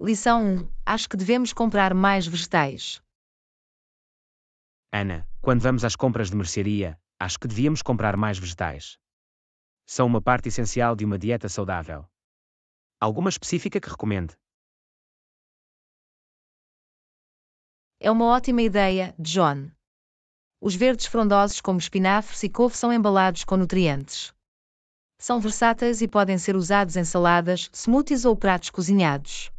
Lição 1. Acho que devemos comprar mais vegetais. Ana, quando vamos às compras de mercearia, acho que devíamos comprar mais vegetais. São uma parte essencial de uma dieta saudável. Alguma específica que recomende? É uma ótima ideia, John. Os verdes frondosos como espinafres e couve são embalados com nutrientes. São versáteis e podem ser usados em saladas, smoothies ou pratos cozinhados.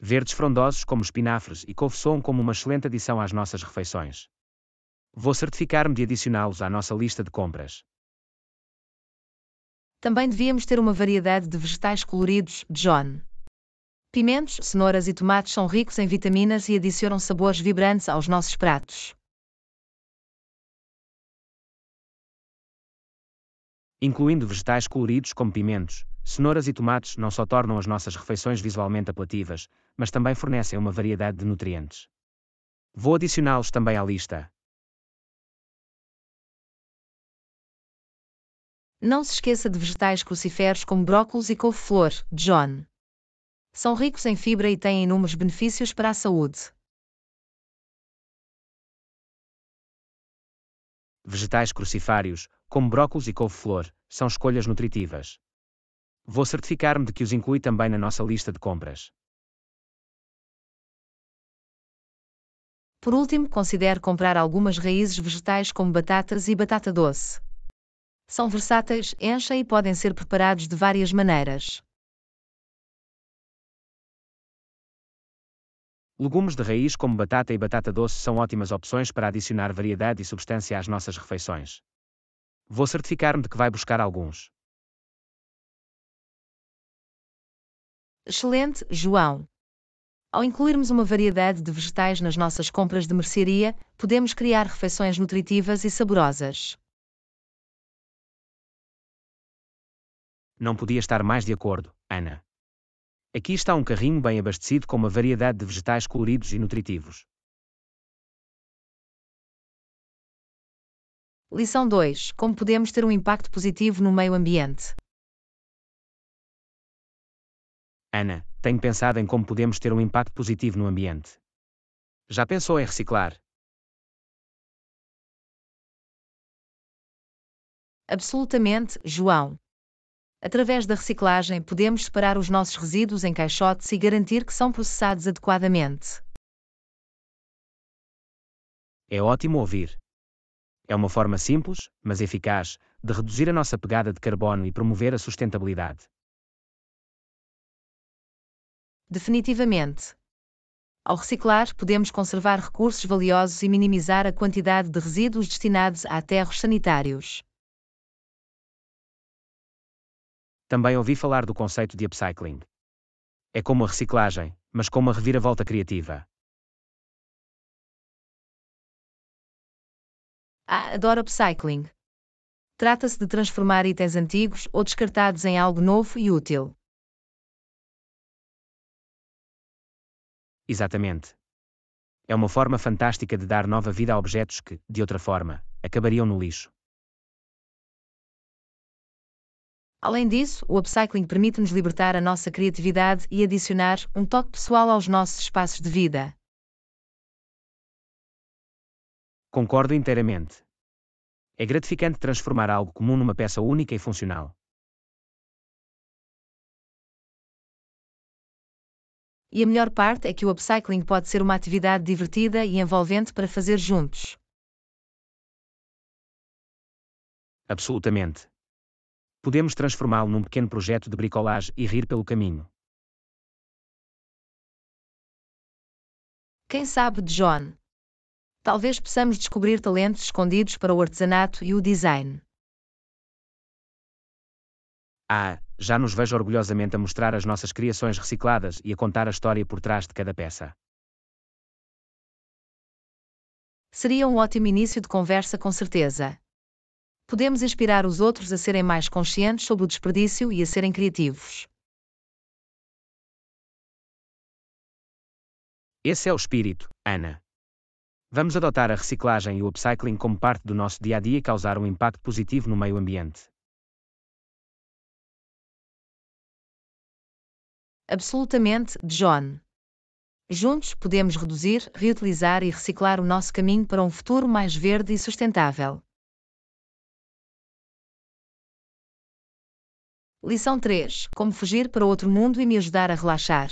verdes frondosos como espinafres e couve-som como uma excelente adição às nossas refeições. Vou certificar-me de adicioná-los à nossa lista de compras. Também devíamos ter uma variedade de vegetais coloridos, John. Pimentos, cenouras e tomates são ricos em vitaminas e adicionam sabores vibrantes aos nossos pratos. Incluindo vegetais coloridos como pimentos, Cenouras e tomates não só tornam as nossas refeições visualmente apelativas, mas também fornecem uma variedade de nutrientes. Vou adicioná-los também à lista. Não se esqueça de vegetais crucíferos como brócolos e couve-flor, John. São ricos em fibra e têm inúmeros benefícios para a saúde. Vegetais crucifários, como brócolos e couve-flor, são escolhas nutritivas. Vou certificar-me de que os inclui também na nossa lista de compras. Por último, considere comprar algumas raízes vegetais como batatas e batata doce. São versáteis, enchem e podem ser preparados de várias maneiras. Legumes de raiz como batata e batata doce são ótimas opções para adicionar variedade e substância às nossas refeições. Vou certificar-me de que vai buscar alguns. Excelente, João! Ao incluirmos uma variedade de vegetais nas nossas compras de mercearia, podemos criar refeições nutritivas e saborosas. Não podia estar mais de acordo, Ana. Aqui está um carrinho bem abastecido com uma variedade de vegetais coloridos e nutritivos. Lição 2: Como podemos ter um impacto positivo no meio ambiente? Ana, tenho pensado em como podemos ter um impacto positivo no ambiente. Já pensou em reciclar? Absolutamente, João. Através da reciclagem, podemos separar os nossos resíduos em caixotes e garantir que são processados adequadamente. É ótimo ouvir. É uma forma simples, mas eficaz, de reduzir a nossa pegada de carbono e promover a sustentabilidade definitivamente. Ao reciclar, podemos conservar recursos valiosos e minimizar a quantidade de resíduos destinados a aterros sanitários. Também ouvi falar do conceito de upcycling. É como a reciclagem, mas com uma reviravolta criativa. Ah, adoro upcycling. Trata-se de transformar itens antigos ou descartados em algo novo e útil. Exatamente. É uma forma fantástica de dar nova vida a objetos que, de outra forma, acabariam no lixo. Além disso, o upcycling permite-nos libertar a nossa criatividade e adicionar um toque pessoal aos nossos espaços de vida. Concordo inteiramente. É gratificante transformar algo comum numa peça única e funcional. E a melhor parte é que o upcycling pode ser uma atividade divertida e envolvente para fazer juntos. Absolutamente. Podemos transformá-lo num pequeno projeto de bricolagem e rir pelo caminho. Quem sabe de John? Talvez possamos descobrir talentos escondidos para o artesanato e o design. Ah, já nos vejo orgulhosamente a mostrar as nossas criações recicladas e a contar a história por trás de cada peça. Seria um ótimo início de conversa com certeza. Podemos inspirar os outros a serem mais conscientes sobre o desperdício e a serem criativos. Esse é o espírito, Ana. Vamos adotar a reciclagem e o upcycling como parte do nosso dia a dia e causar um impacto positivo no meio ambiente. absolutamente John. Juntos podemos reduzir, reutilizar e reciclar o nosso caminho para um futuro mais verde e sustentável. Lição 3: Como fugir para outro mundo e me ajudar a relaxar.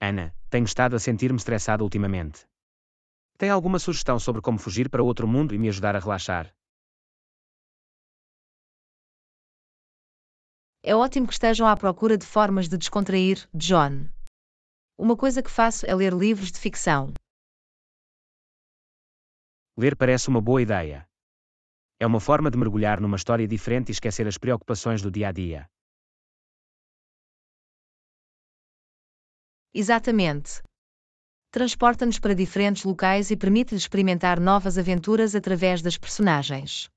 Ana, tenho estado a sentir-me estressada ultimamente. Tem alguma sugestão sobre como fugir para outro mundo e me ajudar a relaxar? É ótimo que estejam à procura de formas de descontrair, John. Uma coisa que faço é ler livros de ficção. Ler parece uma boa ideia. É uma forma de mergulhar numa história diferente e esquecer as preocupações do dia a dia. Exatamente. Transporta-nos para diferentes locais e permite-lhe experimentar novas aventuras através das personagens.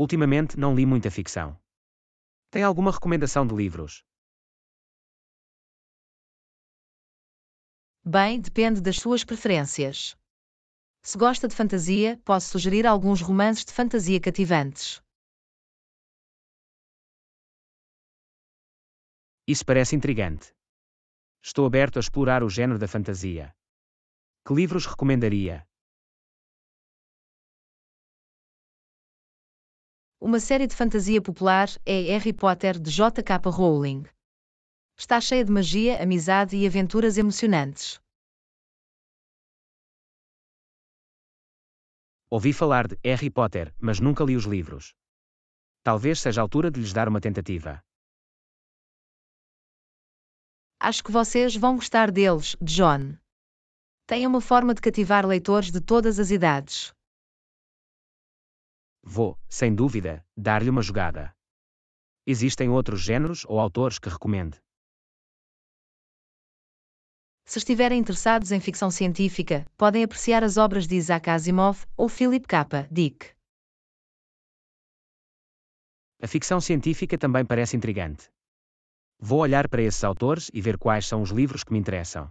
Ultimamente não li muita ficção. Tem alguma recomendação de livros? Bem, depende das suas preferências. Se gosta de fantasia, posso sugerir alguns romances de fantasia cativantes. Isso parece intrigante. Estou aberto a explorar o género da fantasia. Que livros recomendaria? Uma série de fantasia popular é Harry Potter de J.K. Rowling. Está cheia de magia, amizade e aventuras emocionantes. Ouvi falar de Harry Potter, mas nunca li os livros. Talvez seja a altura de lhes dar uma tentativa. Acho que vocês vão gostar deles, John. Tem uma forma de cativar leitores de todas as idades vou, sem dúvida, dar-lhe uma jogada. Existem outros géneros ou autores que recomende? Se estiverem interessados em ficção científica, podem apreciar as obras de Isaac Asimov ou Philip K. Dick. A ficção científica também parece intrigante. Vou olhar para esses autores e ver quais são os livros que me interessam.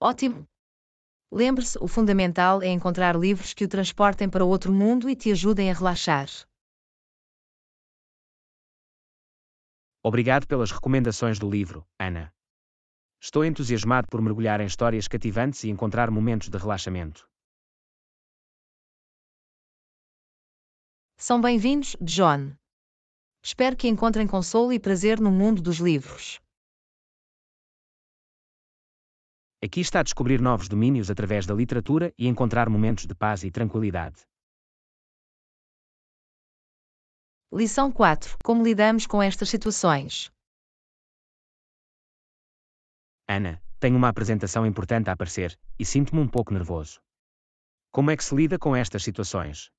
Ótimo! Lembre-se, o fundamental é encontrar livros que o transportem para outro mundo e te ajudem a relaxar. Obrigado pelas recomendações do livro, Ana. Estou entusiasmado por mergulhar em histórias cativantes e encontrar momentos de relaxamento. São bem-vindos, John. Espero que encontrem consolo e prazer no mundo dos livros. Aqui está a descobrir novos domínios através da literatura e encontrar momentos de paz e tranquilidade. Lição 4: Como lidamos com estas situações? Ana, tenho uma apresentação importante a aparecer e sinto-me um pouco nervoso. Como é que se lida com estas situações?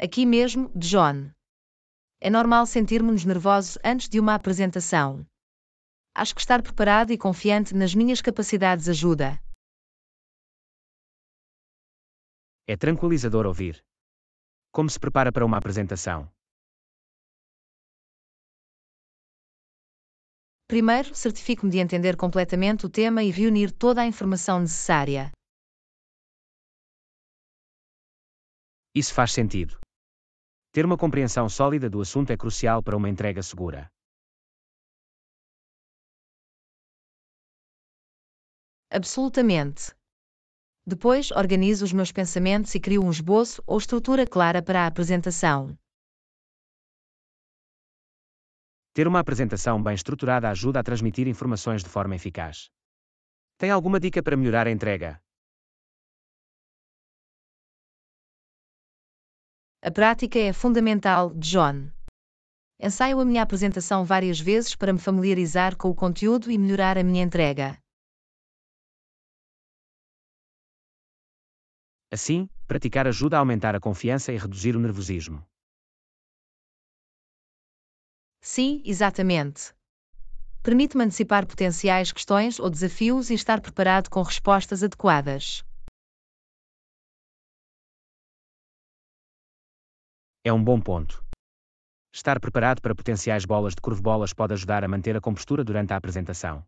Aqui mesmo, John. É normal sentirmos-nos nervosos antes de uma apresentação acho que estar preparado e confiante nas minhas capacidades ajuda. É tranquilizador ouvir. Como se prepara para uma apresentação? Primeiro, certifico-me de entender completamente o tema e reunir toda a informação necessária. Isso faz sentido. Ter uma compreensão sólida do assunto é crucial para uma entrega segura. Absolutamente. Depois organizo os meus pensamentos e crio um esboço ou estrutura clara para a apresentação. Ter uma apresentação bem estruturada ajuda a transmitir informações de forma eficaz. Tem alguma dica para melhorar a entrega? A prática é fundamental, John. Ensaio a minha apresentação várias vezes para me familiarizar com o conteúdo e melhorar a minha entrega. Assim, praticar ajuda a aumentar a confiança e reduzir o nervosismo. Sim, exatamente. Permite-me antecipar potenciais questões ou desafios e estar preparado com respostas adequadas. É um bom ponto. Estar preparado para potenciais bolas de curvebolas pode ajudar a manter a compostura durante a apresentação.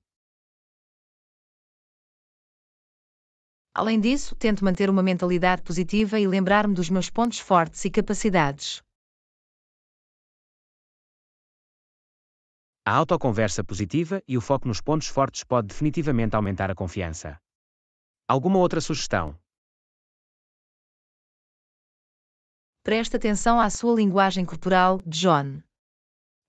Além disso, tento manter uma mentalidade positiva e lembrar-me dos meus pontos fortes e capacidades. A autoconversa positiva e o foco nos pontos fortes pode definitivamente aumentar a confiança. Alguma outra sugestão? Preste atenção à sua linguagem corporal, John.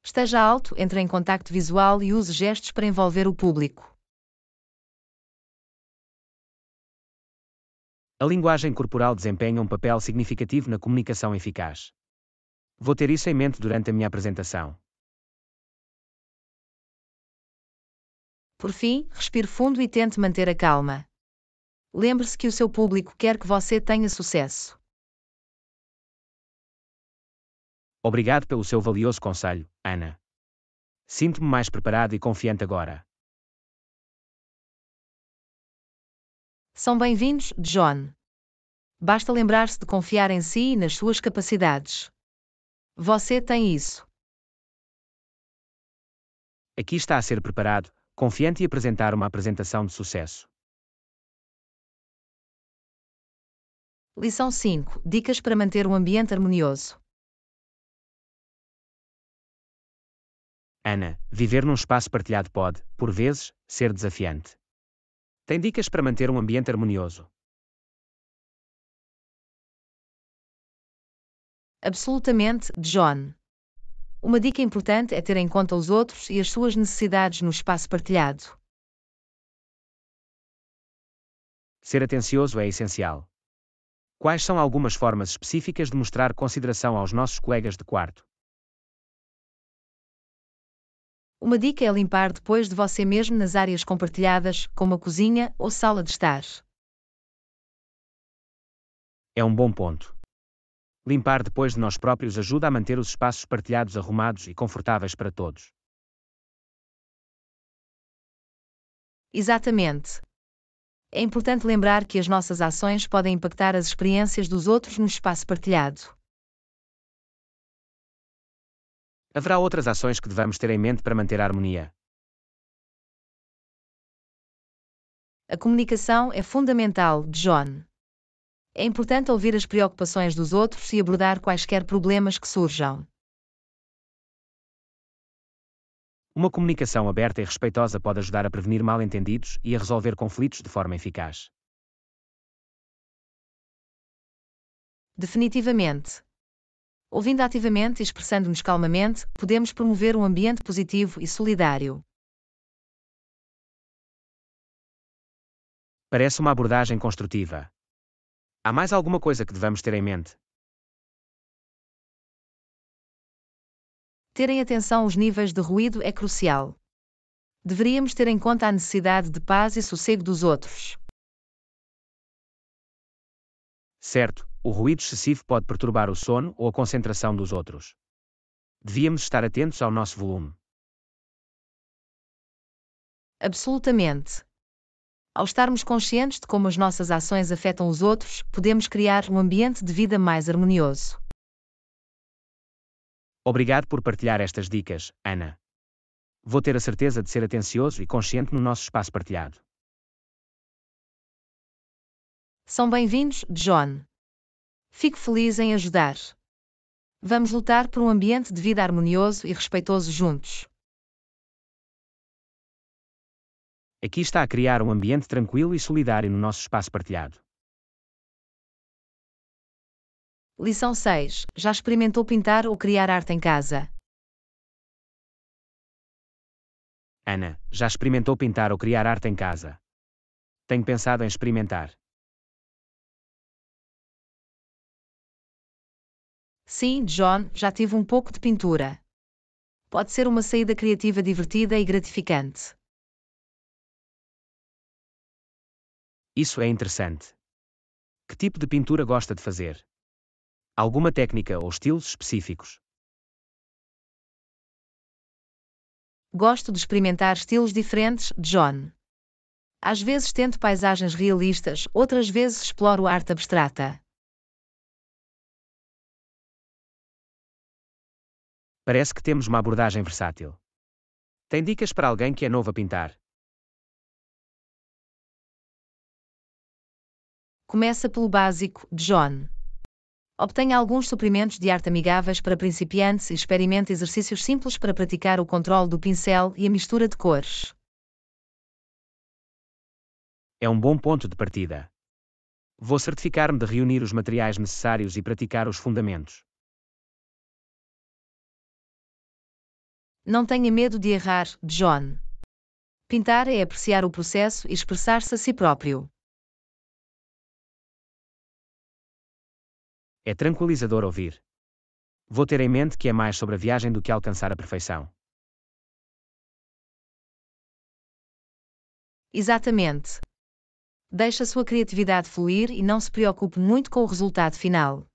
Esteja alto, entre em contacto visual e use gestos para envolver o público. A linguagem corporal desempenha um papel significativo na comunicação eficaz. Vou ter isso em mente durante a minha apresentação. Por fim, respire fundo e tente manter a calma. Lembre-se que o seu público quer que você tenha sucesso. Obrigado pelo seu valioso conselho, Ana. Sinto-me mais preparado e confiante agora. São bem-vindos, John. Basta lembrar-se de confiar em si e nas suas capacidades. Você tem isso. Aqui está a ser preparado, confiante e apresentar uma apresentação de sucesso. Lição 5: Dicas para manter um ambiente harmonioso. Ana, viver num espaço partilhado pode, por vezes, ser desafiante. Tem dicas para manter um ambiente harmonioso? Absolutamente, John. Uma dica importante é ter em conta os outros e as suas necessidades no espaço partilhado. Ser atencioso é essencial. Quais são algumas formas específicas de mostrar consideração aos nossos colegas de quarto? Uma dica é limpar depois de você mesmo nas áreas compartilhadas, como a cozinha ou sala de estar. É um bom ponto. Limpar depois de nós próprios ajuda a manter os espaços partilhados arrumados e confortáveis para todos. Exatamente. É importante lembrar que as nossas ações podem impactar as experiências dos outros no espaço partilhado. Haverá outras ações que devemos ter em mente para manter a harmonia. A comunicação é fundamental, John. É importante ouvir as preocupações dos outros e abordar quaisquer problemas que surjam. Uma comunicação aberta e respeitosa pode ajudar a prevenir mal-entendidos e a resolver conflitos de forma eficaz. Definitivamente. Ouvindo ativamente e expressando-nos calmamente, podemos promover um ambiente positivo e solidário. Parece uma abordagem construtiva. Há mais alguma coisa que devemos ter em mente? Terem atenção aos níveis de ruído é crucial. Deveríamos ter em conta a necessidade de paz e sossego dos outros. Certo, o ruído excessivo pode perturbar o sono ou a concentração dos outros. Devíamos estar atentos ao nosso volume. Absolutamente. Ao estarmos conscientes de como as nossas ações afetam os outros, podemos criar um ambiente de vida mais harmonioso. Obrigado por partilhar estas dicas, Ana. Vou ter a certeza de ser atencioso e consciente no nosso espaço partilhado. São bem-vindos, John. Fico feliz em ajudar. Vamos lutar por um ambiente de vida harmonioso e respeitoso juntos. Aqui está a criar um ambiente tranquilo e solidário no nosso espaço partilhado. Lição 6. Já experimentou pintar ou criar arte em casa? Ana, já experimentou pintar ou criar arte em casa? Tenho pensado em experimentar. Sim, John, já tive um pouco de pintura. Pode ser uma saída criativa divertida e gratificante. Isso é interessante. Que tipo de pintura gosta de fazer? Alguma técnica ou estilos específicos? Gosto de experimentar estilos diferentes, John. Às vezes tento paisagens realistas, outras vezes exploro arte abstrata. Parece que temos uma abordagem versátil. Tem dicas para alguém que é novo a pintar? Começa pelo básico, John. Obtenha alguns suprimentos de arte amigáveis para principiantes e experimente exercícios simples para praticar o controle do pincel e a mistura de cores. É um bom ponto de partida. Vou certificar-me de reunir os materiais necessários e praticar os fundamentos. Não tenha medo de errar, John. Pintar é apreciar o processo e expressar-se a si próprio. É tranquilizador ouvir. Vou ter em mente que é mais sobre a viagem do que alcançar a perfeição. Exatamente. Deixa sua criatividade fluir e não se preocupe muito com o resultado final.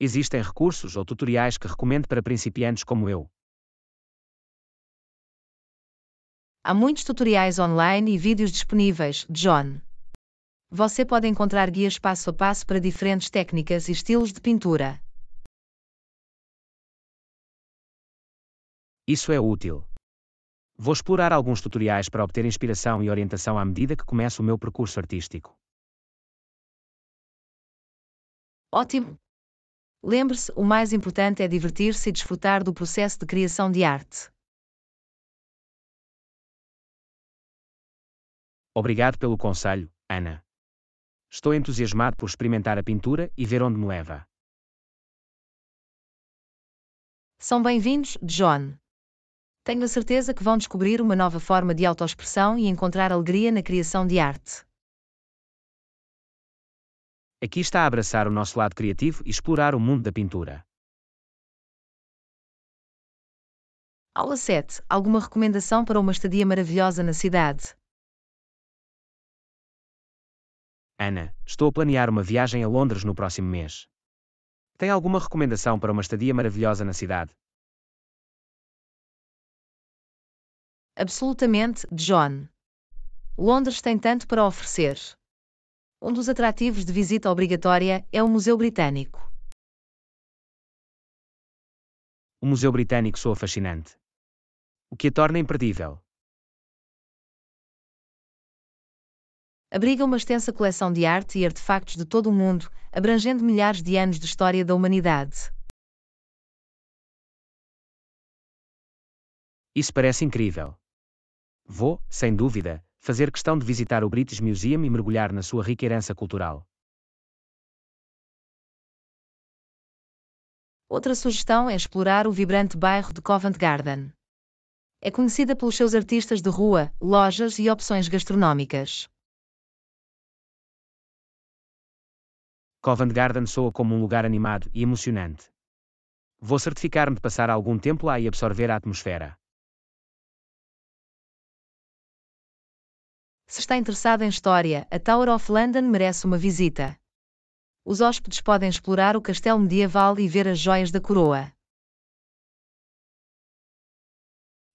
Existem recursos ou tutoriais que recomendo para principiantes como eu. Há muitos tutoriais online e vídeos disponíveis, John. Você pode encontrar guias passo a passo para diferentes técnicas e estilos de pintura. Isso é útil. Vou explorar alguns tutoriais para obter inspiração e orientação à medida que começo o meu percurso artístico. Ótimo! Lembre-se, o mais importante é divertir-se e desfrutar do processo de criação de arte. Obrigado pelo conselho, Ana. Estou entusiasmado por experimentar a pintura e ver onde me leva. São bem-vindos, John. Tenho a certeza que vão descobrir uma nova forma de autoexpressão e encontrar alegria na criação de arte. Aqui está a abraçar o nosso lado criativo e explorar o mundo da pintura. Aula 7. Alguma recomendação para uma estadia maravilhosa na cidade? Ana, estou a planear uma viagem a Londres no próximo mês. Tem alguma recomendação para uma estadia maravilhosa na cidade? Absolutamente, John. Londres tem tanto para oferecer. Um dos atrativos de visita obrigatória é o Museu Britânico. O Museu Britânico soa fascinante. O que a torna imperdível. Abriga uma extensa coleção de arte e artefactos de todo o mundo, abrangendo milhares de anos de história da humanidade. Isso parece incrível. Vou, sem dúvida, fazer questão de visitar o British Museum e mergulhar na sua rica herança cultural. Outra sugestão é explorar o vibrante bairro de Covent Garden. É conhecida pelos seus artistas de rua, lojas e opções gastronómicas. Covent Garden soa como um lugar animado e emocionante. Vou certificar-me de passar algum tempo lá e absorver a atmosfera. Se está interessado em história, a Tower of London merece uma visita. Os hóspedes podem explorar o castelo medieval e ver as joias da coroa.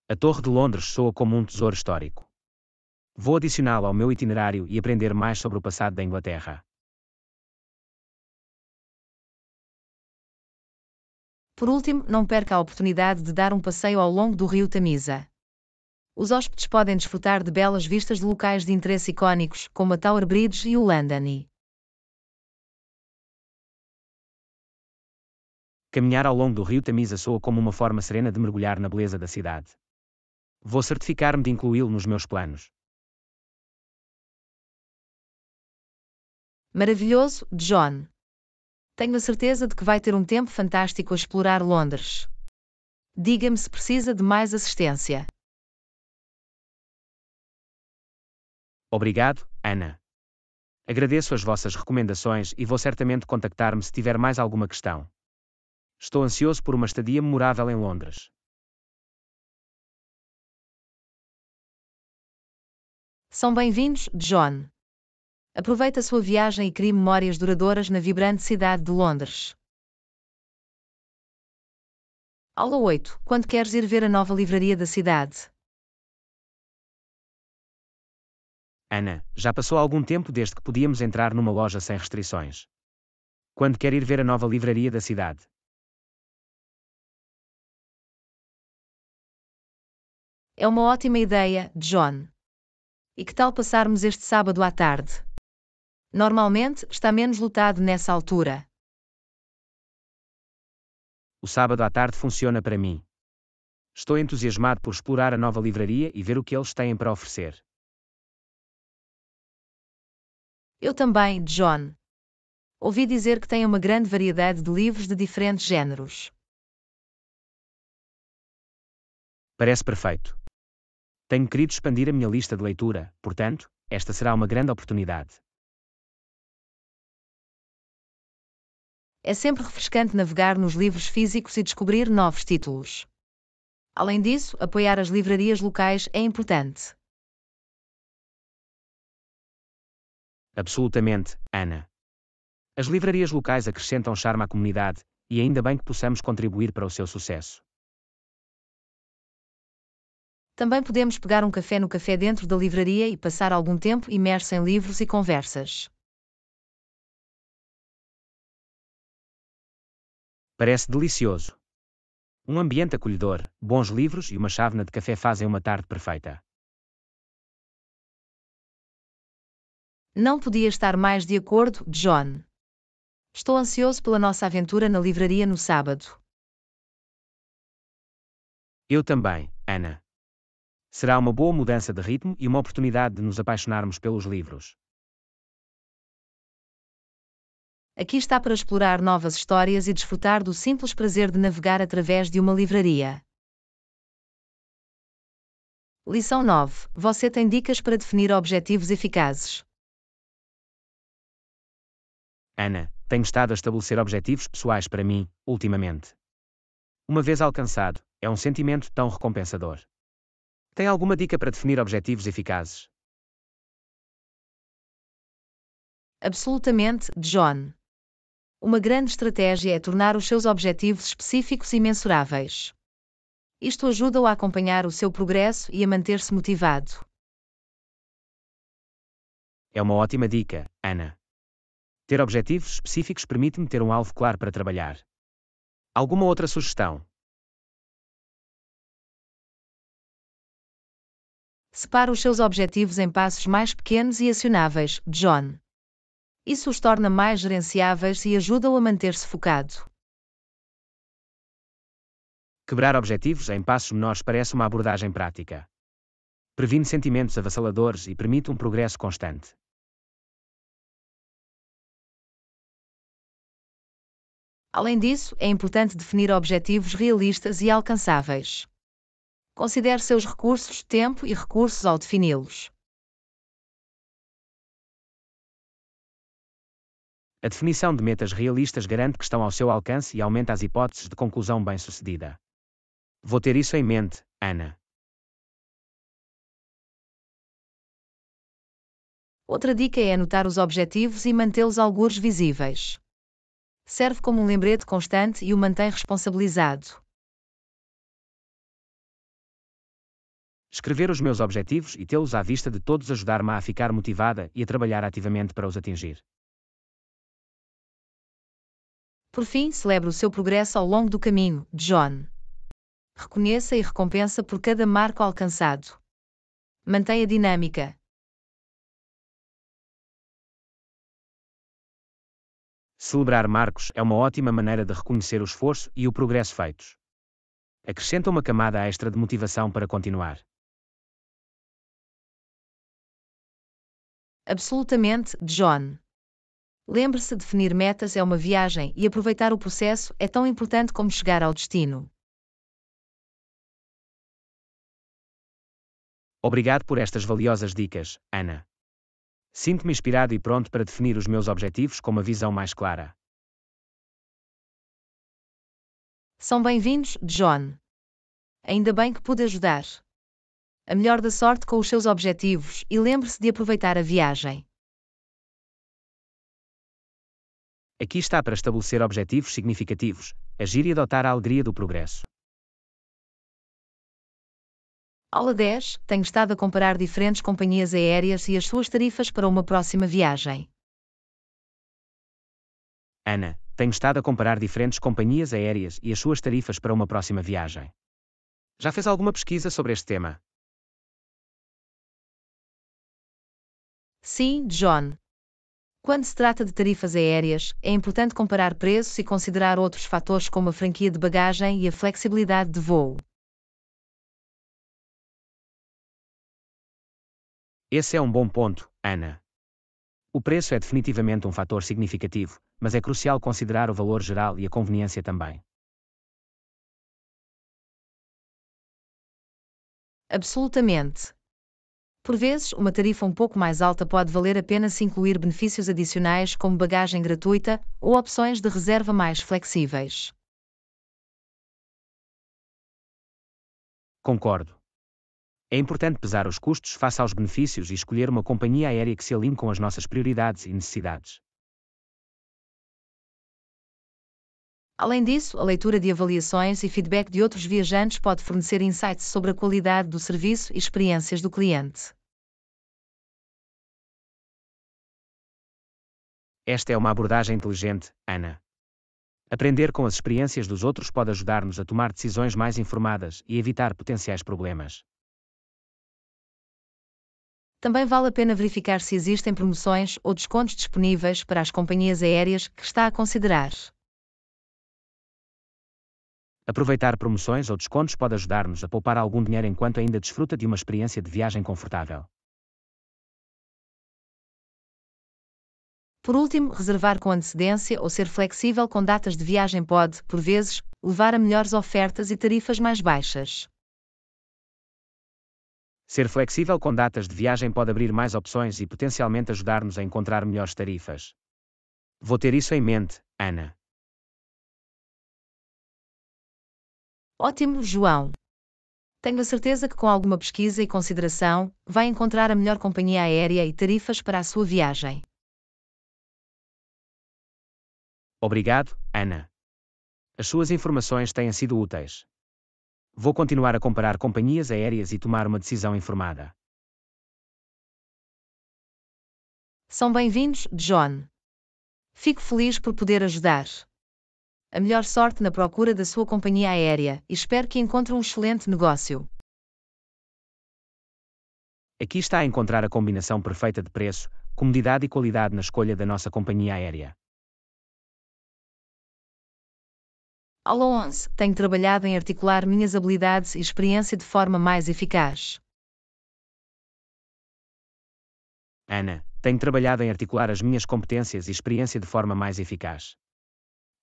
A Torre de Londres soa como um tesouro histórico. Vou adicioná-la ao meu itinerário e aprender mais sobre o passado da Inglaterra. Por último, não perca a oportunidade de dar um passeio ao longo do rio Tamisa. Os hóspedes podem desfrutar de belas vistas de locais de interesse icónicos, como a Tower Bridge e o London Eye. Caminhar ao longo do rio Tamisa soa como uma forma serena de mergulhar na beleza da cidade. Vou certificar-me de incluí-lo nos meus planos. Maravilhoso, John. Tenho a certeza de que vai ter um tempo fantástico a explorar Londres. Diga-me se precisa de mais assistência. Obrigado, Ana. Agradeço as vossas recomendações e vou certamente contactar-me se tiver mais alguma questão. Estou ansioso por uma estadia memorável em Londres. São bem-vindos, John. Aproveite a sua viagem e crie memórias duradouras na vibrante cidade de Londres. Aula 8. Quando queres ir ver a nova livraria da cidade? Ana, já passou algum tempo desde que podíamos entrar numa loja sem restrições. Quando quer ir ver a nova livraria da cidade? É uma ótima ideia, John. E que tal passarmos este sábado à tarde? Normalmente está menos lotado nessa altura. O sábado à tarde funciona para mim. Estou entusiasmado por explorar a nova livraria e ver o que eles têm para oferecer. Eu também, John. Ouvi dizer que tem uma grande variedade de livros de diferentes géneros. Parece perfeito. Tenho querido expandir a minha lista de leitura, portanto, esta será uma grande oportunidade. É sempre refrescante navegar nos livros físicos e descobrir novos títulos. Além disso, apoiar as livrarias locais é importante. Absolutamente, Ana. As livrarias locais acrescentam charme à comunidade, e ainda bem que possamos contribuir para o seu sucesso. Também podemos pegar um café no café dentro da livraria e passar algum tempo imerso em livros e conversas. Parece delicioso. Um ambiente acolhedor, bons livros e uma chávena de café fazem uma tarde perfeita. Não podia estar mais de acordo, John. Estou ansioso pela nossa aventura na livraria no sábado. Eu também, Ana. Será uma boa mudança de ritmo e uma oportunidade de nos apaixonarmos pelos livros. Aqui está para explorar novas histórias e desfrutar do simples prazer de navegar através de uma livraria. Lição 9. Você tem dicas para definir objetivos eficazes. Ana, tenho estado a estabelecer objetivos pessoais para mim, ultimamente. Uma vez alcançado, é um sentimento tão recompensador. Tem alguma dica para definir objetivos eficazes? Absolutamente, John. Uma grande estratégia é tornar os seus objetivos específicos e mensuráveis. Isto ajuda-o a acompanhar o seu progresso e a manter-se motivado. É uma ótima dica, Ana. Ter objetivos específicos permite-me ter um alvo claro para trabalhar. Alguma outra sugestão? Separa os seus objetivos em passos mais pequenos e acionáveis, John. Isso os torna mais gerenciáveis e ajuda-o a manter-se focado. Quebrar objetivos em passos menores parece uma abordagem prática. Previne sentimentos avassaladores e permite um progresso constante. Além disso, é importante definir objetivos realistas e alcançáveis. Considere seus recursos, tempo e recursos ao defini-los. A definição de metas realistas garante que estão ao seu alcance e aumenta as hipóteses de conclusão bem-sucedida. Vou ter isso em mente, Ana. Outra dica é anotar os objetivos e mantê-los algures visíveis serve como um lembrete constante e o mantém responsabilizado. Escrever os meus objetivos e tê-los à vista de todos ajudar-me a ficar motivada e a trabalhar ativamente para os atingir. Por fim, celebre o seu progresso ao longo do caminho, John. Reconheça e recompensa por cada marco alcançado. Mantenha dinâmica, Celebrar marcos é uma ótima maneira de reconhecer o esforço e o progresso feitos. Acrescenta uma camada extra de motivação para continuar. Absolutamente, John. Lembre-se, definir metas é uma viagem e aproveitar o processo é tão importante como chegar ao destino. Obrigado por estas valiosas dicas, Ana. Sinto-me inspirado e pronto para definir os meus objetivos com uma visão mais clara. São bem-vindos, John. Ainda bem que pude ajudar. A melhor da sorte com os seus objetivos e lembre-se de aproveitar a viagem. Aqui está para estabelecer objetivos significativos, agir e adotar a alegria do progresso. Aula 10. Tenho estado a comparar diferentes companhias aéreas e as suas tarifas para uma próxima viagem. Ana, tenho estado a comparar diferentes companhias aéreas e as suas tarifas para uma próxima viagem. Já fez alguma pesquisa sobre este tema? Sim, John. Quando se trata de tarifas aéreas, é importante comparar preços e considerar outros fatores como a franquia de bagagem e a flexibilidade de voo. Esse é um bom ponto, Ana. O preço é definitivamente um fator significativo, mas é crucial considerar o valor geral e a conveniência também. Absolutamente. Por vezes, uma tarifa um pouco mais alta pode valer a pena se incluir benefícios adicionais como bagagem gratuita ou opções de reserva mais flexíveis. Concordo. É importante pesar os custos face aos benefícios e escolher uma companhia aérea que se alinhe com as nossas prioridades e necessidades. Além disso, a leitura de avaliações e feedback de outros viajantes pode fornecer insights sobre a qualidade do serviço e experiências do cliente. Esta é uma abordagem inteligente, Ana. Aprender com as experiências dos outros pode ajudar-nos a tomar decisões mais informadas e evitar potenciais problemas. Também vale a pena verificar se existem promoções ou descontos disponíveis para as companhias aéreas que está a considerar. Aproveitar promoções ou descontos pode ajudar-nos a poupar algum dinheiro enquanto ainda desfruta de uma experiência de viagem confortável. Por último, reservar com antecedência ou ser flexível com datas de viagem pode, por vezes, levar a melhores ofertas e tarifas mais baixas. Ser flexível com datas de viagem pode abrir mais opções e potencialmente ajudar-nos a encontrar melhores tarifas. Vou ter isso em mente, Ana. Ótimo, João. Tenho a certeza que com alguma pesquisa e consideração, vai encontrar a melhor companhia aérea e tarifas para a sua viagem. Obrigado, Ana. As suas informações têm sido úteis. Vou continuar a comparar companhias aéreas e tomar uma decisão informada. São bem-vindos, John. Fico feliz por poder ajudar. A melhor sorte na procura da sua companhia aérea e espero que encontre um excelente negócio. Aqui está a encontrar a combinação perfeita de preço, comodidade e qualidade na escolha da nossa companhia aérea. Aula 11, tenho trabalhado em articular minhas habilidades e experiência de forma mais eficaz. Ana, tenho trabalhado em articular as minhas competências e experiência de forma mais eficaz.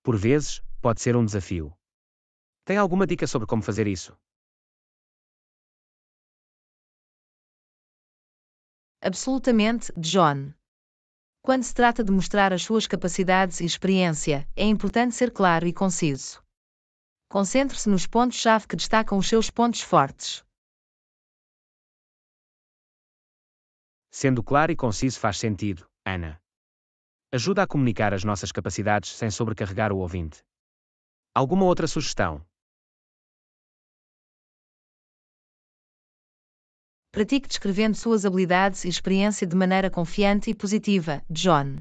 Por vezes, pode ser um desafio. Tem alguma dica sobre como fazer isso? Absolutamente, John. Quando se trata de mostrar as suas capacidades e experiência, é importante ser claro e conciso. Concentre-se nos pontos-chave que destacam os seus pontos fortes. Sendo claro e conciso faz sentido, Ana. Ajuda a comunicar as nossas capacidades sem sobrecarregar o ouvinte. Alguma outra sugestão? Pratique descrevendo suas habilidades e experiência de maneira confiante e positiva, John.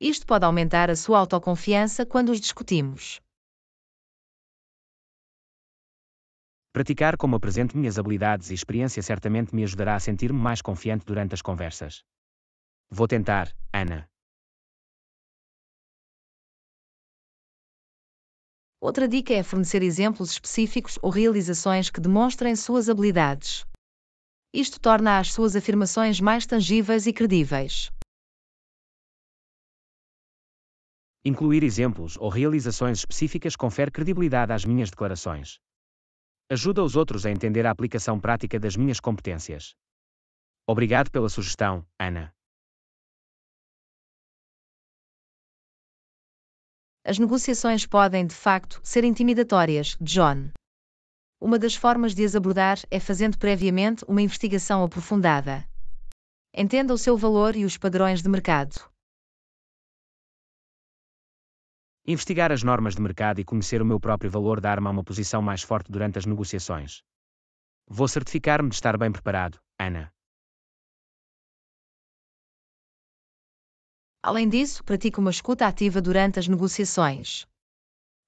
Isto pode aumentar a sua autoconfiança quando os discutimos. Praticar como apresento minhas habilidades e experiência certamente me ajudará a sentir-me mais confiante durante as conversas. Vou tentar, Ana. Outra dica é fornecer exemplos específicos ou realizações que demonstrem suas habilidades. Isto torna as suas afirmações mais tangíveis e credíveis. Incluir exemplos ou realizações específicas confere credibilidade às minhas declarações. Ajuda os outros a entender a aplicação prática das minhas competências. Obrigado pela sugestão, Ana. As negociações podem, de facto, ser intimidatórias, John. Uma das formas de as abordar é fazendo previamente uma investigação aprofundada. Entenda o seu valor e os padrões de mercado. Investigar as normas de mercado e conhecer o meu próprio valor dar-me uma posição mais forte durante as negociações. Vou certificar-me de estar bem preparado, Ana. Além disso, pratica uma escuta ativa durante as negociações.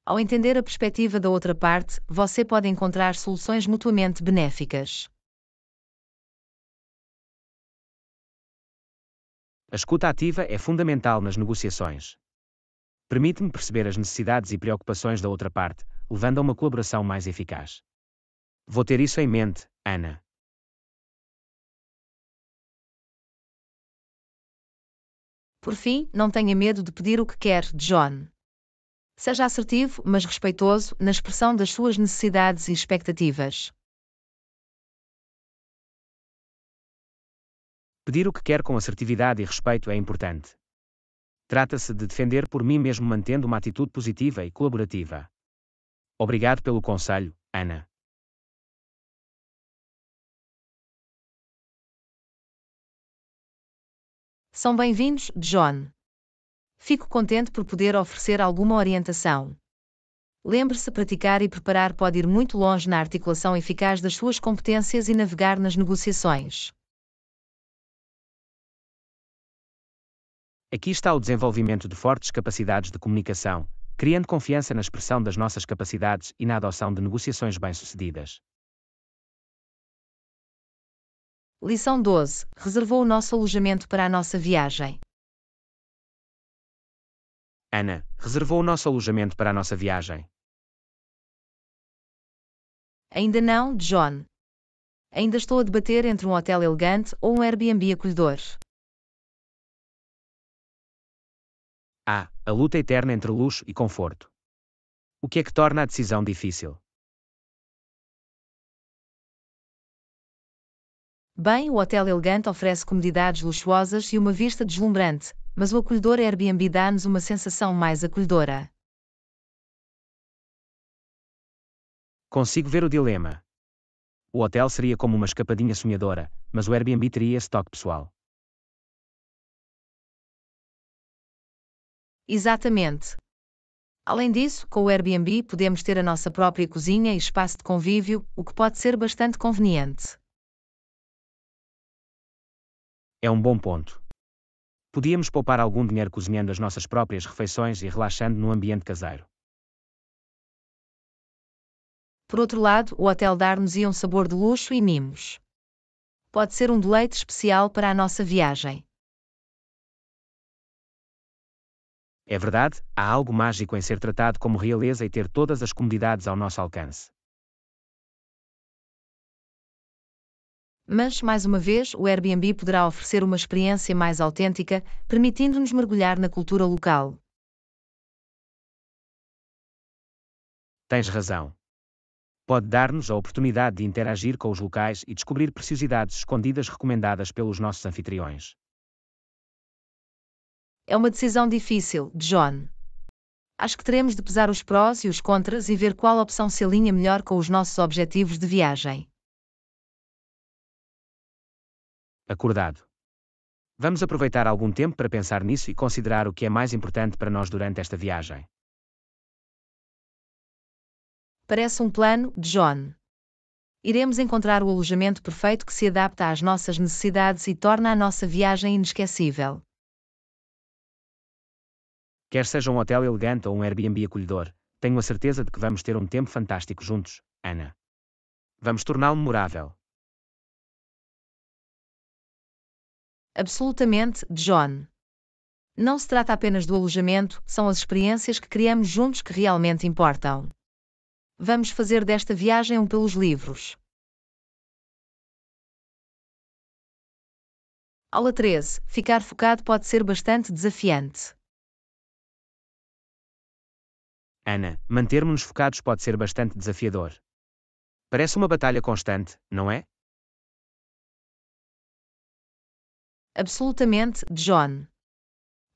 Ao entender a perspectiva da outra parte, você pode encontrar soluções mutuamente benéficas. A escuta ativa é fundamental nas negociações permite-me perceber as necessidades e preocupações da outra parte, levando a uma colaboração mais eficaz. Vou ter isso em mente, Ana. Por fim, não tenha medo de pedir o que quer, John. Seja assertivo, mas respeitoso na expressão das suas necessidades e expectativas. Pedir o que quer com assertividade e respeito é importante. Trata-se de defender por mim mesmo mantendo uma atitude positiva e colaborativa. Obrigado pelo conselho, Ana. São bem-vindos, John. Fico contente por poder oferecer alguma orientação. Lembre-se, praticar e preparar pode ir muito longe na articulação eficaz das suas competências e navegar nas negociações. Aqui está o desenvolvimento de fortes capacidades de comunicação, criando confiança na expressão das nossas capacidades e na adoção de negociações bem-sucedidas. Lição 12. Reservou o nosso alojamento para a nossa viagem. Ana, reservou o nosso alojamento para a nossa viagem. Ainda não, John. Ainda estou a debater entre um hotel elegante ou um Airbnb acolhedor. a luta eterna entre luxo e conforto. O que é que torna a decisão difícil? Bem, o Hotel Elegante oferece comodidades luxuosas e uma vista deslumbrante, mas o acolhedor Airbnb dá-nos uma sensação mais acolhedora. Consigo ver o dilema. O hotel seria como uma escapadinha sonhadora, mas o Airbnb teria esse toque pessoal. Exatamente. Além disso, com o Airbnb podemos ter a nossa própria cozinha e espaço de convívio, o que pode ser bastante conveniente. É um bom ponto. Podíamos poupar algum dinheiro cozinhando as nossas próprias refeições e relaxando no ambiente caseiro. Por outro lado, o hotel dar-nos-ia é um sabor de luxo e mimos. Pode ser um deleite especial para a nossa viagem. É verdade, há algo mágico em ser tratado como realeza e ter todas as comodidades ao nosso alcance. Mas, mais uma vez, o Airbnb poderá oferecer uma experiência mais autêntica, permitindo-nos mergulhar na cultura local. Tens razão. Pode dar-nos a oportunidade de interagir com os locais e descobrir preciosidades escondidas recomendadas pelos nossos anfitriões. É uma decisão difícil, John. Acho que teremos de pesar os prós e os contras e ver qual opção se alinha melhor com os nossos objetivos de viagem. Acordado. Vamos aproveitar algum tempo para pensar nisso e considerar o que é mais importante para nós durante esta viagem. Parece um plano, John. Iremos encontrar o alojamento perfeito que se adapta às nossas necessidades e torna a nossa viagem inesquecível. Quer seja um hotel elegante ou um Airbnb acolhedor, tenho a certeza de que vamos ter um tempo fantástico juntos, Ana. Vamos torná-lo memorável. Absolutamente, John. Não se trata apenas do alojamento, são as experiências que criamos juntos que realmente importam. Vamos fazer desta viagem um pelos livros. Aula 13. Ficar focado pode ser bastante desafiante. Ana, manter nos focados pode ser bastante desafiador. Parece uma batalha constante, não é? Absolutamente, John.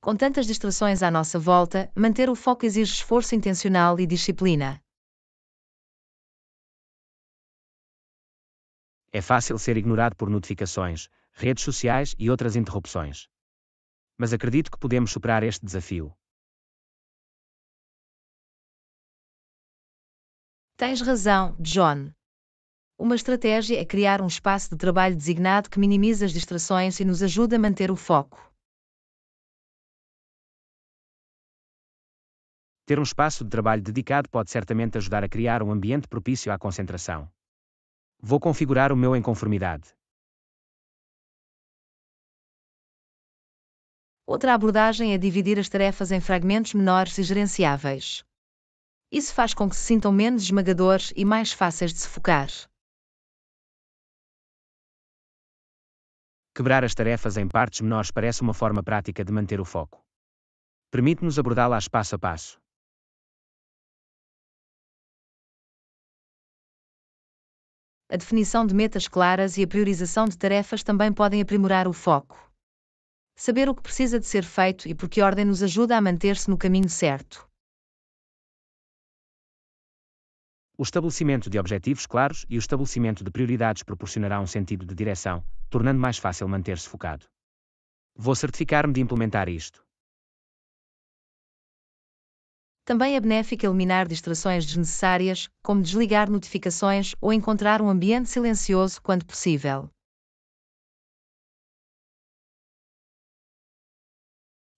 Com tantas distrações à nossa volta, manter o foco exige esforço intencional e disciplina. É fácil ser ignorado por notificações, redes sociais e outras interrupções. Mas acredito que podemos superar este desafio. Tens razão, John. Uma estratégia é criar um espaço de trabalho designado que minimiza as distrações e nos ajuda a manter o foco. Ter um espaço de trabalho dedicado pode certamente ajudar a criar um ambiente propício à concentração. Vou configurar o meu em conformidade. Outra abordagem é dividir as tarefas em fragmentos menores e gerenciáveis. Isso faz com que se sintam menos esmagadores e mais fáceis de se focar. Quebrar as tarefas em partes menores parece uma forma prática de manter o foco. Permite-nos abordá-las passo a passo. A definição de metas claras e a priorização de tarefas também podem aprimorar o foco. Saber o que precisa de ser feito e por que ordem nos ajuda a manter-se no caminho certo. O estabelecimento de objetivos claros e o estabelecimento de prioridades proporcionará um sentido de direção, tornando mais fácil manter-se focado. Vou certificar-me de implementar isto. Também é benéfico eliminar distrações desnecessárias, como desligar notificações ou encontrar um ambiente silencioso quando possível.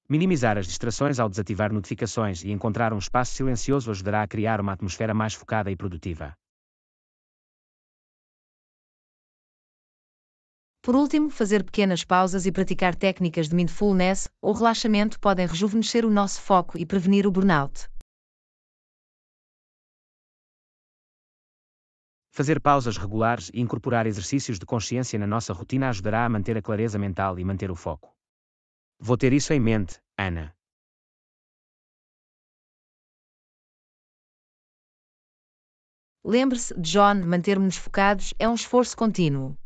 Minimizar as distrações ao desativar notificações e encontrar um espaço silencioso ajudará a criar uma atmosfera mais focada e produtiva. Por último, fazer pequenas pausas e praticar técnicas de mindfulness ou relaxamento podem rejuvenescer o nosso foco e prevenir o burnout. Fazer pausas regulares e incorporar exercícios de consciência na nossa rotina ajudará a manter a clareza mental e manter o foco. Vou ter isso em mente, Ana. Lembre-se, John, manter-nos focados é um esforço contínuo.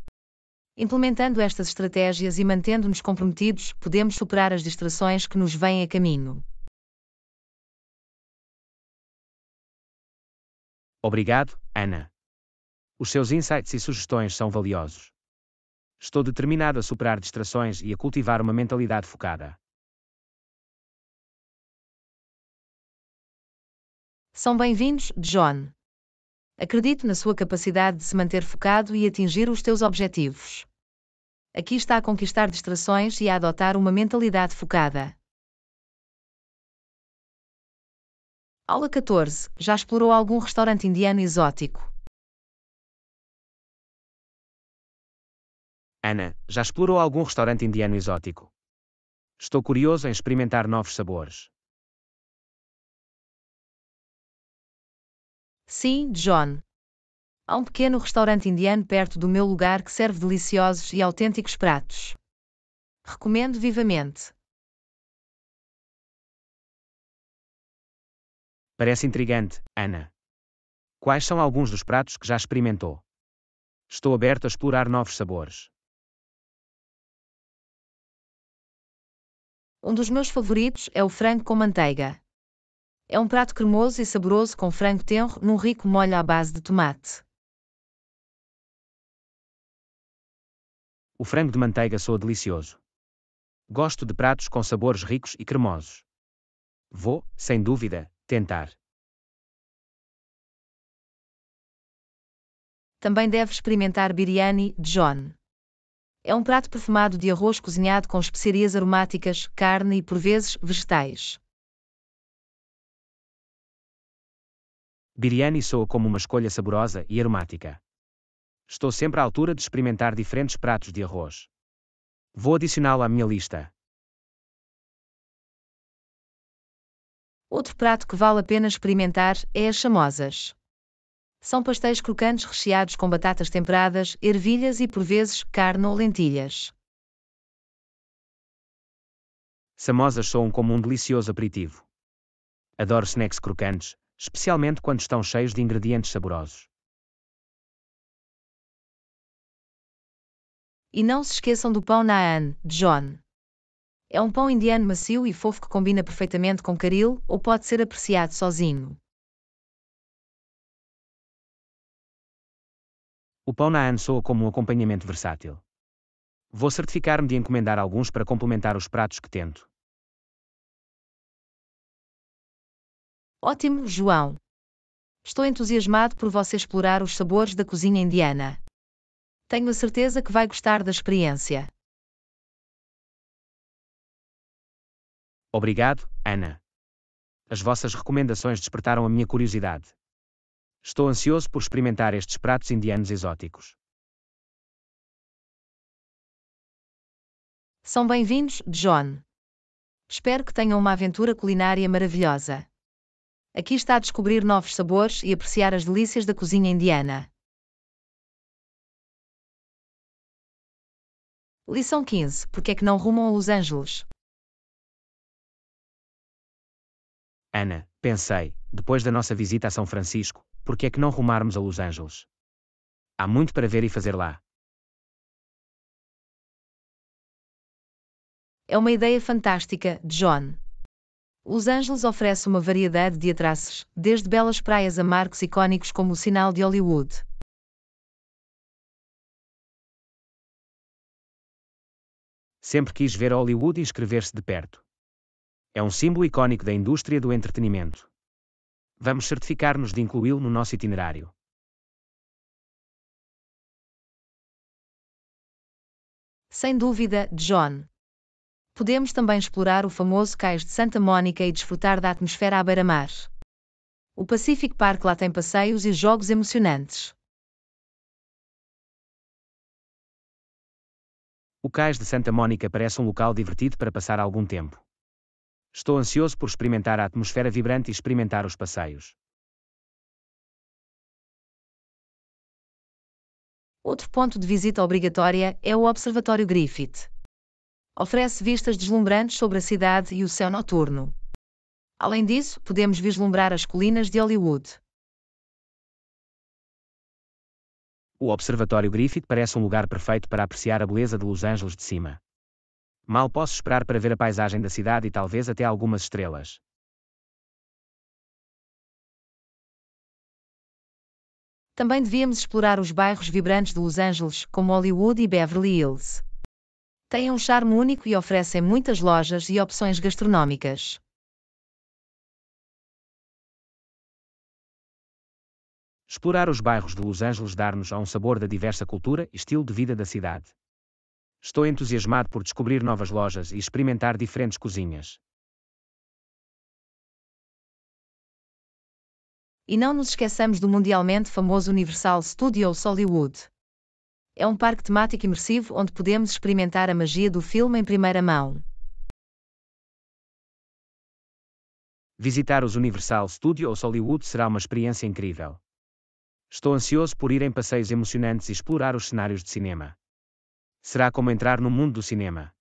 Implementando estas estratégias e mantendo-nos comprometidos, podemos superar as distrações que nos vêm a caminho. Obrigado, Ana. Os seus insights e sugestões são valiosos. Estou determinado a superar distrações e a cultivar uma mentalidade focada. São bem-vindos, John. Acredito na sua capacidade de se manter focado e atingir os teus objetivos. Aqui está a conquistar distrações e a adotar uma mentalidade focada. Aula 14. Já explorou algum restaurante indiano exótico? Ana, já explorou algum restaurante indiano exótico? Estou curioso em experimentar novos sabores. Sim, John. Há um pequeno restaurante indiano perto do meu lugar que serve deliciosos e autênticos pratos. Recomendo vivamente. Parece intrigante, Ana. Quais são alguns dos pratos que já experimentou? Estou aberto a explorar novos sabores. Um dos meus favoritos é o frango com manteiga. É um prato cremoso e saboroso com frango tenro num rico molho à base de tomate. O frango de manteiga soa delicioso. Gosto de pratos com sabores ricos e cremosos. Vou, sem dúvida, tentar. Também deve experimentar biryani de John. É um prato perfumado de arroz cozinhado com especiarias aromáticas, carne e, por vezes, vegetais. Biryani soa como uma escolha saborosa e aromática. Estou sempre à altura de experimentar diferentes pratos de arroz. Vou adicioná-lo à minha lista. Outro prato que vale a pena experimentar é as chamosas. São pastéis crocantes recheados com batatas temperadas, ervilhas e por vezes carne ou lentilhas. Samosas soam como um delicioso aperitivo. Adoro snacks crocantes, especialmente quando estão cheios de ingredientes saborosos. E não se esqueçam do pão naan, de John. É um pão indiano macio e fofo que combina perfeitamente com caril ou pode ser apreciado sozinho. O pão naan soa como um acompanhamento versátil. Vou certificar-me de encomendar alguns para complementar os pratos que tento. Ótimo, João. Estou entusiasmado por você explorar os sabores da cozinha indiana. Tenho a certeza que vai gostar da experiência. Obrigado, Ana. As vossas recomendações despertaram a minha curiosidade. Estou ansioso por experimentar estes pratos indianos exóticos. São bem-vindos, John. Espero que tenham uma aventura culinária maravilhosa. Aqui está a descobrir novos sabores e apreciar as delícias da cozinha indiana. Lição 15: Por que é que não rumam a Los Angeles? Ana, pensei, depois da nossa visita a São Francisco, porque é que não rumarmos a Los Angeles? Há muito para ver e fazer lá. É uma ideia fantástica, John. Los Angeles oferece uma variedade de atrações, desde belas praias a marcos icônicos como o sinal de Hollywood. Sempre quis ver Hollywood e escrever-se de perto. É um símbolo icônico da indústria do entretenimento vamos certificar-nos de incluí-lo no nosso itinerário. Sem dúvida, John. Podemos também explorar o famoso cais de Santa Mônica e desfrutar da atmosfera à beira-mar. O Pacific Park lá tem passeios e jogos emocionantes. O cais de Santa Mônica parece um local divertido para passar algum tempo. Estou ansioso por experimentar a atmosfera vibrante e experimentar os passeios. Outro ponto de visita obrigatória é o Observatório Griffith. Oferece vistas deslumbrantes sobre a cidade e o céu noturno. Além disso, podemos vislumbrar as colinas de Hollywood. O Observatório Griffith parece um lugar perfeito para apreciar a beleza de Los Angeles de cima. Mal posso esperar para ver a paisagem da cidade e talvez até algumas estrelas. Também devíamos explorar os bairros vibrantes de Los Angeles, como Hollywood e Beverly Hills. Têm um charme único e oferecem muitas lojas e opções gastronómicas. Explorar os bairros de Los Angeles dar-nos a um sabor da diversa cultura e estilo de vida da cidade. Estou entusiasmado por descobrir novas lojas e experimentar diferentes cozinhas. E não nos esqueçamos do mundialmente famoso Universal Studios Hollywood. É um parque temático imersivo onde podemos experimentar a magia do filme em primeira mão. Visitar os Universal Studios Hollywood será uma experiência incrível. Estou ansioso por ir em passeios emocionantes e explorar os cenários de cinema será como entrar no mundo do cinema.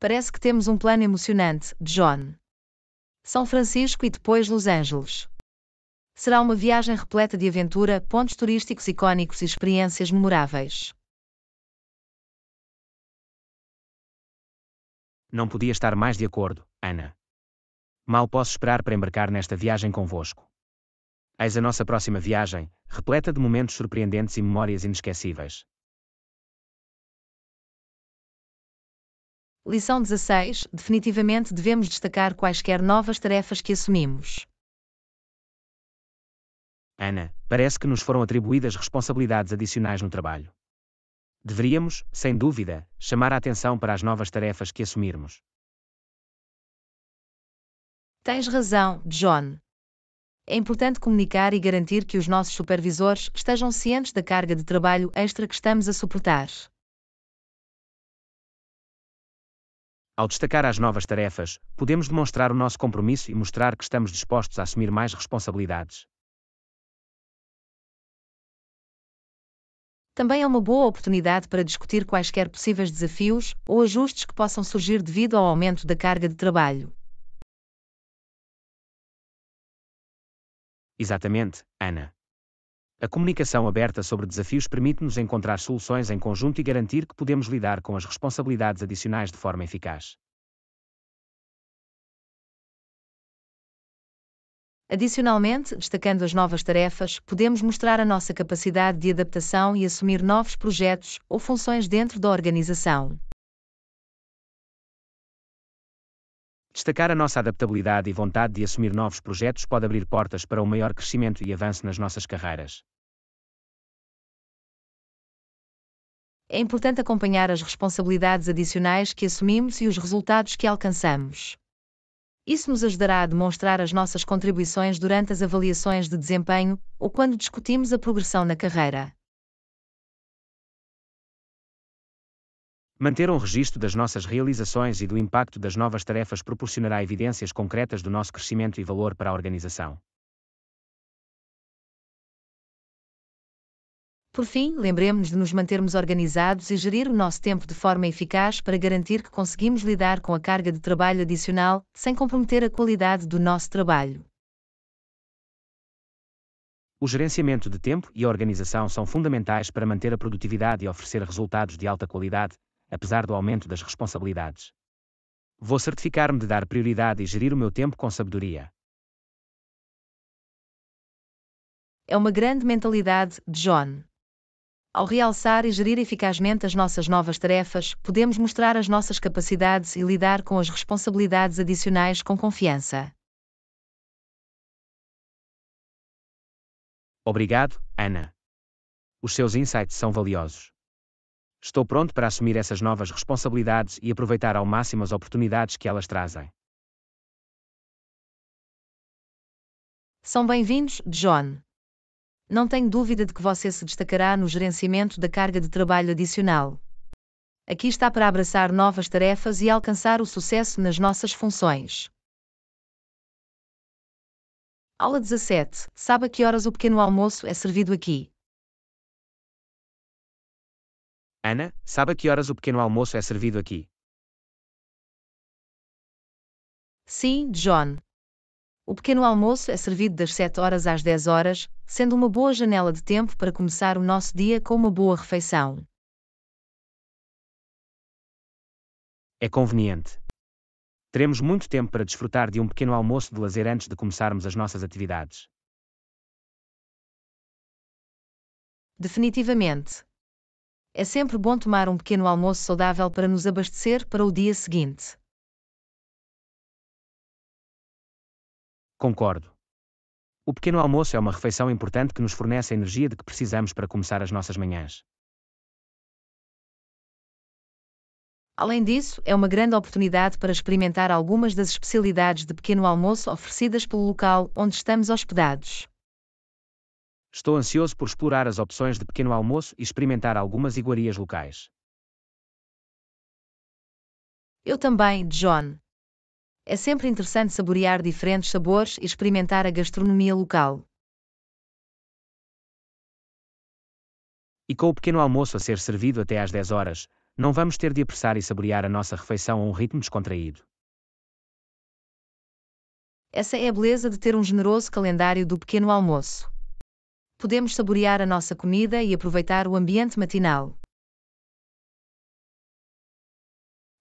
Parece que temos um plano emocionante, John. São Francisco e depois Los Angeles. Será uma viagem repleta de aventura, pontos turísticos icônicos e experiências memoráveis. Não podia estar mais de acordo, Ana. Mal posso esperar para embarcar nesta viagem convosco. Eis a nossa próxima viagem, repleta de momentos surpreendentes e memórias inesquecíveis. Lição 16: Definitivamente devemos destacar quaisquer novas tarefas que assumimos. Ana, parece que nos foram atribuídas responsabilidades adicionais no trabalho. Deveríamos, sem dúvida, chamar a atenção para as novas tarefas que assumirmos. Tens razão, John. É importante comunicar e garantir que os nossos supervisores estejam cientes da carga de trabalho extra que estamos a suportar. Ao destacar as novas tarefas, podemos demonstrar o nosso compromisso e mostrar que estamos dispostos a assumir mais responsabilidades. Também é uma boa oportunidade para discutir quaisquer possíveis desafios ou ajustes que possam surgir devido ao aumento da carga de trabalho. Exatamente, Ana. A comunicação aberta sobre desafios permite-nos encontrar soluções em conjunto e garantir que podemos lidar com as responsabilidades adicionais de forma eficaz. Adicionalmente, destacando as novas tarefas, podemos mostrar a nossa capacidade de adaptação e assumir novos projetos ou funções dentro da organização. Destacar a nossa adaptabilidade e vontade de assumir novos projetos pode abrir portas para um maior crescimento e avanço nas nossas carreiras. É importante acompanhar as responsabilidades adicionais que assumimos e os resultados que alcançamos. Isso nos ajudará a demonstrar as nossas contribuições durante as avaliações de desempenho ou quando discutimos a progressão na carreira. Manter um registro das nossas realizações e do impacto das novas tarefas proporcionará evidências concretas do nosso crescimento e valor para a organização. Por fim, lembremos-nos de nos mantermos organizados e gerir o nosso tempo de forma eficaz para garantir que conseguimos lidar com a carga de trabalho adicional, sem comprometer a qualidade do nosso trabalho. O gerenciamento de tempo e a organização são fundamentais para manter a produtividade e oferecer resultados de alta qualidade, apesar do aumento das responsabilidades. Vou certificar-me de dar prioridade e gerir o meu tempo com sabedoria. É uma grande mentalidade John. Ao realçar e gerir eficazmente as nossas novas tarefas, podemos mostrar as nossas capacidades e lidar com as responsabilidades adicionais com confiança. Obrigado, Ana. Os seus insights são valiosos. Estou pronto para assumir essas novas responsabilidades e aproveitar ao máximo as oportunidades que elas trazem. São bem-vindos, John. Não tenho dúvida de que você se destacará no gerenciamento da carga de trabalho adicional. Aqui está para abraçar novas tarefas e alcançar o sucesso nas nossas funções. Aula 17. Sabe a que horas o pequeno almoço é servido aqui? Ana, sabe a que horas o pequeno almoço é servido aqui? Sim, John. O pequeno almoço é servido das 7 horas às 10 horas, sendo uma boa janela de tempo para começar o nosso dia com uma boa refeição. É conveniente. Teremos muito tempo para desfrutar de um pequeno almoço de lazer antes de começarmos as nossas atividades. Definitivamente. É sempre bom tomar um pequeno almoço saudável para nos abastecer para o dia seguinte. Concordo. O pequeno almoço é uma refeição importante que nos fornece a energia de que precisamos para começar as nossas manhãs. Além disso, é uma grande oportunidade para experimentar algumas das especialidades de pequeno almoço oferecidas pelo local onde estamos hospedados. Estou ansioso por explorar as opções de pequeno almoço e experimentar algumas iguarias locais. Eu também, John. É sempre interessante saborear diferentes sabores e experimentar a gastronomia local. E com o pequeno almoço a ser servido até às 10 horas, não vamos ter de apressar e saborear a nossa refeição a um ritmo descontraído. Essa é a beleza de ter um generoso calendário do pequeno almoço podemos saborear a nossa comida e aproveitar o ambiente matinal.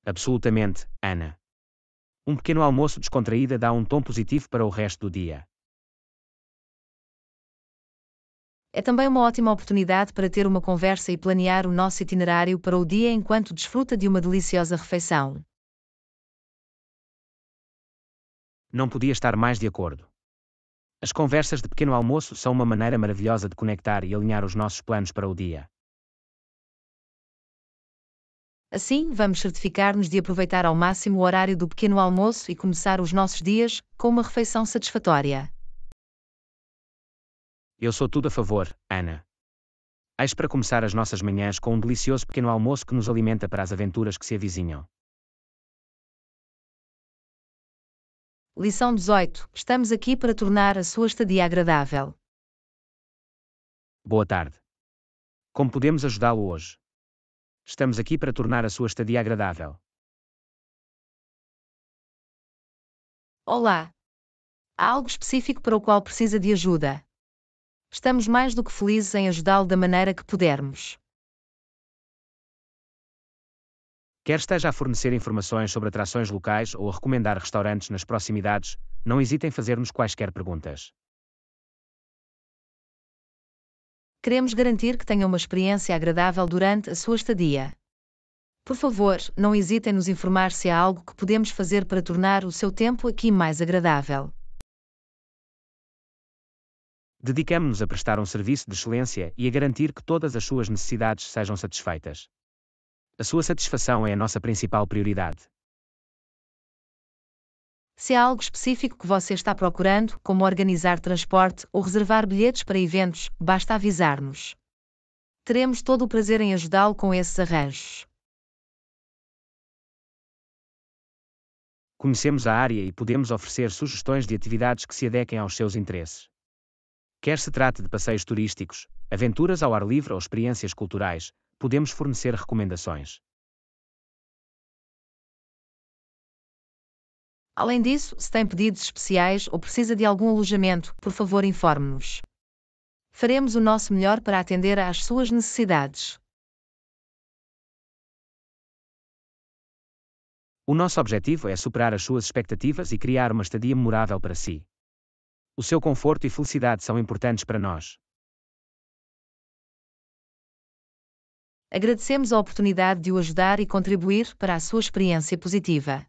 Absolutamente, Ana. Um pequeno almoço descontraída dá um tom positivo para o resto do dia. É também uma ótima oportunidade para ter uma conversa e planear o nosso itinerário para o dia enquanto desfruta de uma deliciosa refeição. Não podia estar mais de acordo. As conversas de pequeno almoço são uma maneira maravilhosa de conectar e alinhar os nossos planos para o dia. Assim, vamos certificar-nos de aproveitar ao máximo o horário do pequeno almoço e começar os nossos dias com uma refeição satisfatória. Eu sou tudo a favor, Ana. Eis para começar as nossas manhãs com um delicioso pequeno almoço que nos alimenta para as aventuras que se avizinham. Lição 18. Estamos aqui para tornar a sua estadia agradável. Boa tarde. Como podemos ajudá-lo hoje? Estamos aqui para tornar a sua estadia agradável. Olá. Há algo específico para o qual precisa de ajuda. Estamos mais do que felizes em ajudá-lo da maneira que pudermos. Quer esteja a fornecer informações sobre atrações locais ou a recomendar restaurantes nas proximidades, não hesite em fazer-nos quaisquer perguntas. Queremos garantir que tenha uma experiência agradável durante a sua estadia. Por favor, não hesite em nos informar se há algo que podemos fazer para tornar o seu tempo aqui mais agradável. Dedicamos-nos a prestar um serviço de excelência e a garantir que todas as suas necessidades sejam satisfeitas. A sua satisfação é a nossa principal prioridade. Se há algo específico que você está procurando, como organizar transporte ou reservar bilhetes para eventos, basta avisar-nos. Teremos todo o prazer em ajudá-lo com esses arranjos. Conhecemos a área e podemos oferecer sugestões de atividades que se adequem aos seus interesses. Quer se trate de passeios turísticos, aventuras ao ar livre ou experiências culturais, podemos fornecer recomendações. Além disso, se tem pedidos especiais ou precisa de algum alojamento, por favor informe-nos. Faremos o nosso melhor para atender às suas necessidades. O nosso objetivo é superar as suas expectativas e criar uma estadia memorável para si. O seu conforto e felicidade são importantes para nós. Agradecemos a oportunidade de o ajudar e contribuir para a sua experiência positiva.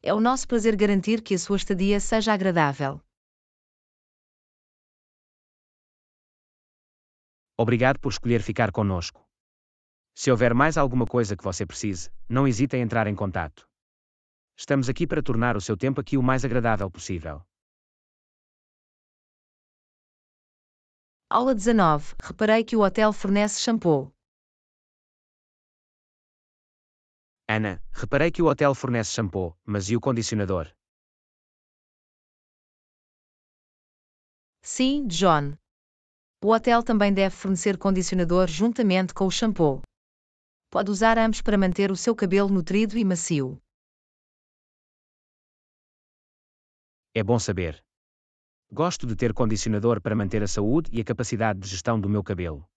É o nosso prazer garantir que a sua estadia seja agradável. Obrigado por escolher ficar conosco. Se houver mais alguma coisa que você precise, não hesite em entrar em contato. Estamos aqui para tornar o seu tempo aqui o mais agradável possível. Aula 19. Reparei que o hotel fornece shampoo. Ana, reparei que o hotel fornece shampoo, mas e o condicionador? Sim, John. O hotel também deve fornecer condicionador juntamente com o shampoo. Pode usar ambos para manter o seu cabelo nutrido e macio. É bom saber. Gosto de ter condicionador para manter a saúde e a capacidade de gestão do meu cabelo.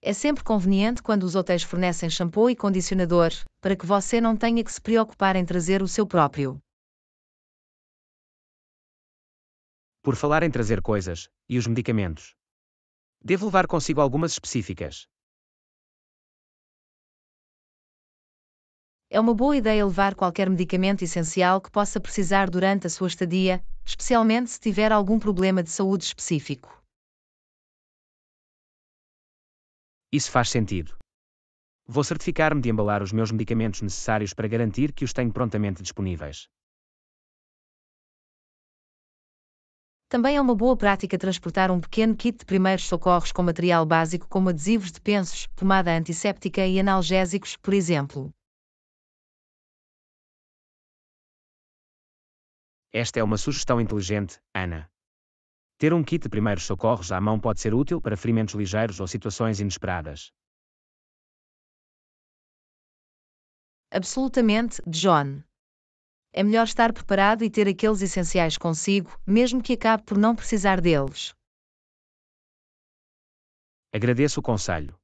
É sempre conveniente quando os hotéis fornecem shampoo e condicionador, para que você não tenha que se preocupar em trazer o seu próprio. Por falar em trazer coisas, e os medicamentos? Devo levar consigo algumas específicas. É uma boa ideia levar qualquer medicamento essencial que possa precisar durante a sua estadia, especialmente se tiver algum problema de saúde específico. Isso faz sentido. Vou certificar-me de embalar os meus medicamentos necessários para garantir que os tenho prontamente disponíveis. Também é uma boa prática transportar um pequeno kit de primeiros socorros com material básico como adesivos de pensos, pomada antisséptica e analgésicos, por exemplo. Esta é uma sugestão inteligente, Ana. Ter um kit de primeiros socorros à mão pode ser útil para ferimentos ligeiros ou situações inesperadas. Absolutamente, John. É melhor estar preparado e ter aqueles essenciais consigo, mesmo que acabe por não precisar deles. Agradeço o conselho.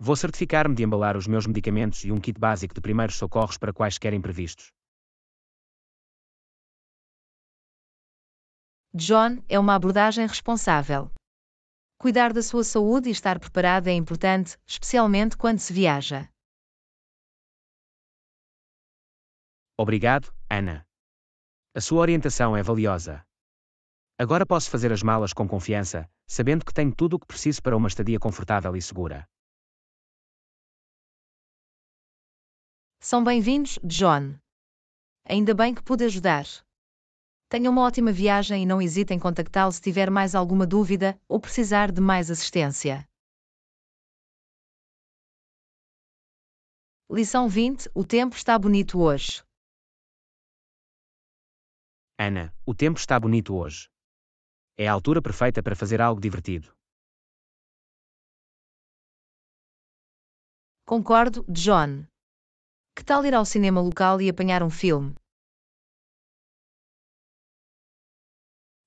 Vou certificar-me de embalar os meus medicamentos e um kit básico de primeiros socorros para quaisquer imprevistos. John é uma abordagem responsável. Cuidar da sua saúde e estar preparado é importante, especialmente quando se viaja. Obrigado, Ana. A sua orientação é valiosa. Agora posso fazer as malas com confiança, sabendo que tenho tudo o que preciso para uma estadia confortável e segura. São bem-vindos, John. Ainda bem que pude ajudar. Tenha uma ótima viagem e não hesite em contactá-lo se tiver mais alguma dúvida ou precisar de mais assistência. Lição 20: O tempo está bonito hoje. Ana, o tempo está bonito hoje. É a altura perfeita para fazer algo divertido. Concordo, John. Que tal ir ao cinema local e apanhar um filme?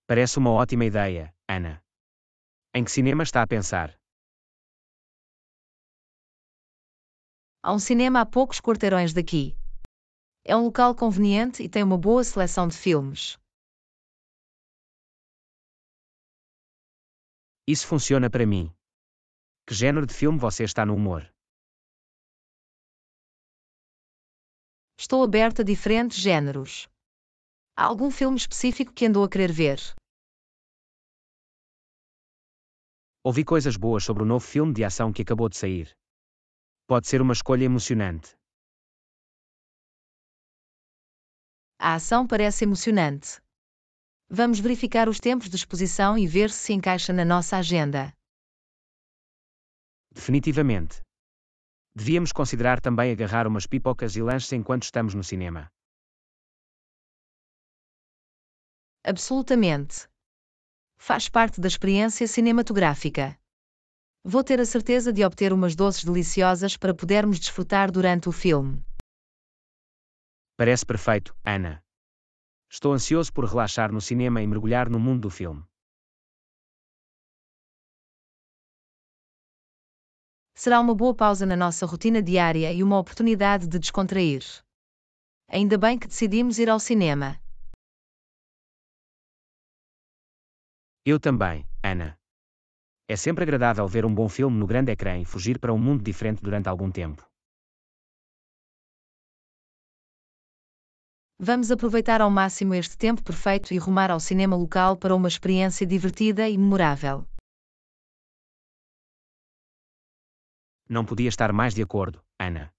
Parece uma ótima ideia, Ana. Em que cinema está a pensar? Há um cinema a poucos quarteirões daqui. É um local conveniente e tem uma boa seleção de filmes. Isso funciona para mim. Que género de filme você está no humor? Estou aberta a diferentes géneros. Há algum filme específico que andou a querer ver? Ouvi coisas boas sobre o novo filme de ação que acabou de sair. Pode ser uma escolha emocionante. A ação parece emocionante. Vamos verificar os tempos de exposição e ver se se encaixa na nossa agenda. Definitivamente. Devíamos considerar também agarrar umas pipocas e lanches enquanto estamos no cinema. Absolutamente faz parte da experiência cinematográfica. Vou ter a certeza de obter umas doces deliciosas para podermos desfrutar durante o filme. Parece perfeito, Ana. Estou ansioso por relaxar no cinema e mergulhar no mundo do filme. Será uma boa pausa na nossa rotina diária e uma oportunidade de descontrair. Ainda bem que decidimos ir ao cinema. Eu também, Ana. É sempre agradável ver um bom filme no grande ecrã e fugir para um mundo diferente durante algum tempo. Vamos aproveitar ao máximo este tempo perfeito e rumar ao cinema local para uma experiência divertida e memorável. Não podia estar mais de acordo, Ana.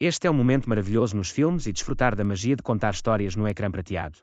Este é um momento maravilhoso nos filmes e desfrutar da magia de contar histórias no ecrã prateado.